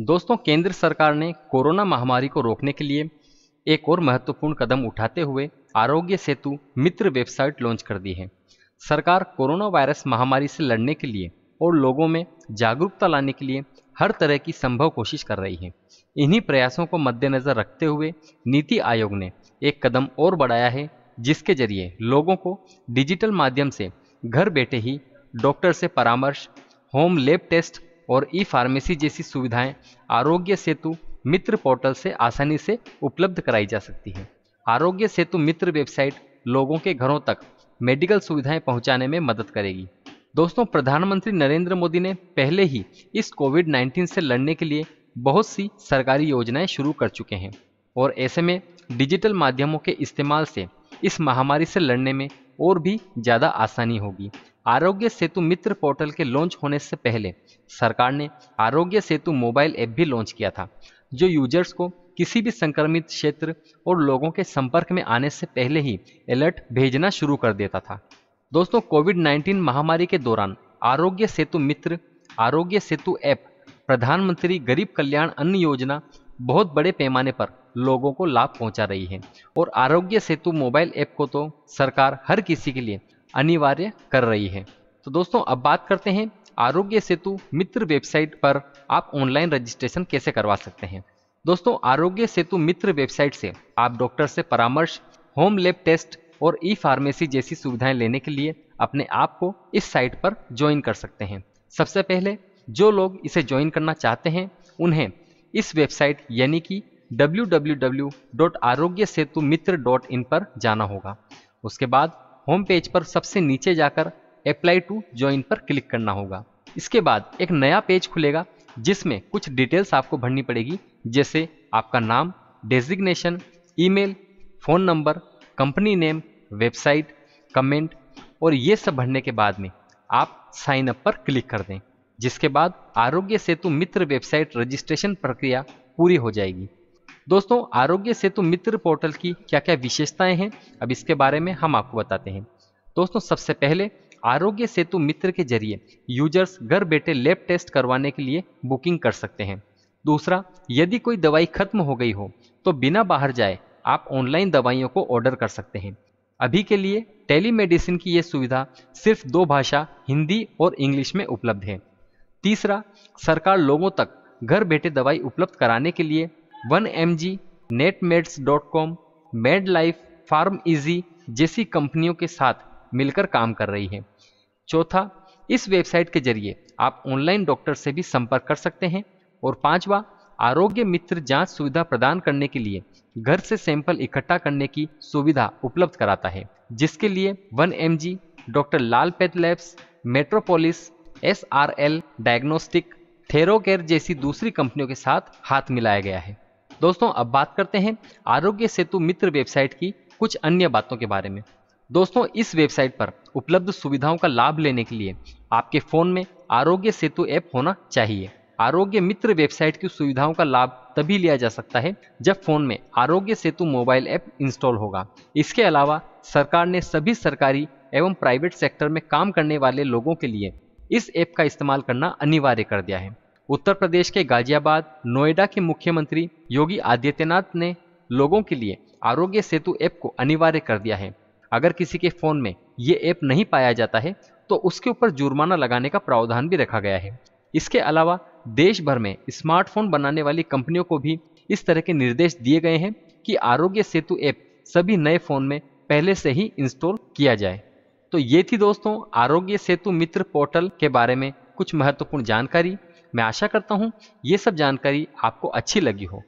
दोस्तों केंद्र सरकार ने कोरोना महामारी को रोकने के लिए एक और महत्वपूर्ण कदम उठाते हुए आरोग्य सेतु मित्र वेबसाइट लॉन्च कर दी है सरकार कोरोना वायरस महामारी से लड़ने के लिए और लोगों में जागरूकता लाने के लिए हर तरह की संभव कोशिश कर रही है इन्हीं प्रयासों को मद्देनज़र रखते हुए नीति आयोग ने एक कदम और बढ़ाया है जिसके जरिए लोगों को डिजिटल माध्यम से घर बैठे ही डॉक्टर से परामर्श होम लेब टेस्ट और ई फार्मेसी जैसी सुविधाएं आरोग्य सेतु मित्र पोर्टल से आसानी से उपलब्ध कराई जा सकती है आरोग्य सेतु मित्र वेबसाइट लोगों के घरों तक मेडिकल सुविधाएं पहुंचाने में मदद करेगी दोस्तों प्रधानमंत्री नरेंद्र मोदी ने पहले ही इस कोविड 19 से लड़ने के लिए बहुत सी सरकारी योजनाएं शुरू कर चुके हैं और ऐसे में डिजिटल माध्यमों के इस्तेमाल से इस महामारी से लड़ने में और भी ज़्यादा आसानी होगी आरोग्य सेतु मित्र पोर्टल के लॉन्च होने से पहले सरकार ने आरोग्य सेतु मोबाइल ऐप भी लॉन्च किया था जो यूजर्स को किसी भी संक्रमित क्षेत्र और लोगों के संपर्क में आने से पहले ही अलर्ट भेजना शुरू कर देता था दोस्तों कोविड 19 महामारी के दौरान आरोग्य सेतु मित्र आरोग्य सेतु ऐप प्रधानमंत्री गरीब कल्याण अन्न योजना बहुत बड़े पैमाने पर लोगों को लाभ पहुंचा रही है और आरोग्य सेतु मोबाइल ऐप को तो सरकार हर किसी के लिए अनिवार्य कर रही है तो दोस्तों अब बात करते हैं आरोग्य सेतु मित्र वेबसाइट पर आप ऑनलाइन रजिस्ट्रेशन कैसे करवा सकते हैं दोस्तों आरोग्य सेतु मित्र वेबसाइट से आप डॉक्टर से परामर्श होम लैब टेस्ट और ई फार्मेसी जैसी सुविधाएं लेने के लिए अपने आप को इस साइट पर ज्वाइन कर सकते हैं सबसे पहले जो लोग इसे ज्वाइन करना चाहते हैं उन्हें इस वेबसाइट यानी कि डब्ल्यू पर जाना होगा उसके बाद होम पेज पर सबसे नीचे जाकर अप्लाई टू ज्वाइन पर क्लिक करना होगा इसके बाद एक नया पेज खुलेगा जिसमें कुछ डिटेल्स आपको भरनी पड़ेगी जैसे आपका नाम designation email, phone number company name website comment और ये सब भरने के बाद में आप साइन अप पर क्लिक कर दें जिसके बाद आरोग्य सेतु मित्र वेबसाइट रजिस्ट्रेशन प्रक्रिया पूरी हो जाएगी दोस्तों आरोग्य सेतु मित्र पोर्टल की क्या क्या विशेषताएं हैं अब इसके बारे में हम आपको बताते हैं दोस्तों सबसे पहले आरोग्य सेतु मित्र के जरिए यूजर्स घर बैठे लैब टेस्ट करवाने के लिए बुकिंग कर सकते हैं दूसरा यदि कोई दवाई खत्म हो गई हो तो बिना बाहर जाए आप ऑनलाइन दवाइयों को ऑर्डर कर सकते हैं अभी के लिए टेलीमेडिसिन की ये सुविधा सिर्फ दो भाषा हिंदी और इंग्लिश में उपलब्ध है तीसरा सरकार लोगों तक घर बैठे दवाई उपलब्ध कराने के लिए one M G Netmeds dot com Medlife PharmEasy जैसी कंपनियों के साथ मिलकर काम कर रही है चौथा इस वेबसाइट के जरिए आप ऑनलाइन डॉक्टर से भी संपर्क कर सकते हैं और पांचवा आरोग्य मित्र जांच सुविधा प्रदान करने के लिए घर से सैंपल इकट्ठा करने की सुविधा उपलब्ध कराता है जिसके लिए one M G doctor Lal path labs Metropolis S R L diagnostic Thyrocare जैसी दूसरी कंपनियों के साथ हाथ मिलाया गया है दोस्तों अब बात करते हैं आरोग्य सेतु मित्र वेबसाइट की कुछ अन्य बातों के बारे में दोस्तों इस वेबसाइट पर उपलब्ध सुविधाओं का लाभ लेने के लिए आपके फ़ोन में आरोग्य सेतु ऐप होना चाहिए आरोग्य मित्र वेबसाइट की सुविधाओं का लाभ तभी लिया जा सकता है जब फोन में आरोग्य सेतु मोबाइल ऐप इंस्टॉल होगा इसके अलावा सरकार ने सभी सरकारी एवं प्राइवेट सेक्टर में काम करने वाले लोगों के लिए इस ऐप का इस्तेमाल करना अनिवार्य कर दिया है उत्तर प्रदेश के गाजियाबाद नोएडा के मुख्यमंत्री योगी आदित्यनाथ ने लोगों के लिए आरोग्य सेतु ऐप को अनिवार्य कर दिया है अगर किसी के फोन में ये ऐप नहीं पाया जाता है तो उसके ऊपर जुर्माना लगाने का प्रावधान भी रखा गया है इसके अलावा देश भर में स्मार्टफोन बनाने वाली कंपनियों को भी इस तरह के निर्देश दिए गए हैं कि आरोग्य सेतु ऐप सभी नए फोन में पहले से ही इंस्टॉल किया जाए तो ये थी दोस्तों आरोग्य सेतु मित्र पोर्टल के बारे में कुछ महत्वपूर्ण जानकारी मैं आशा करता हूँ ये सब जानकारी आपको अच्छी लगी हो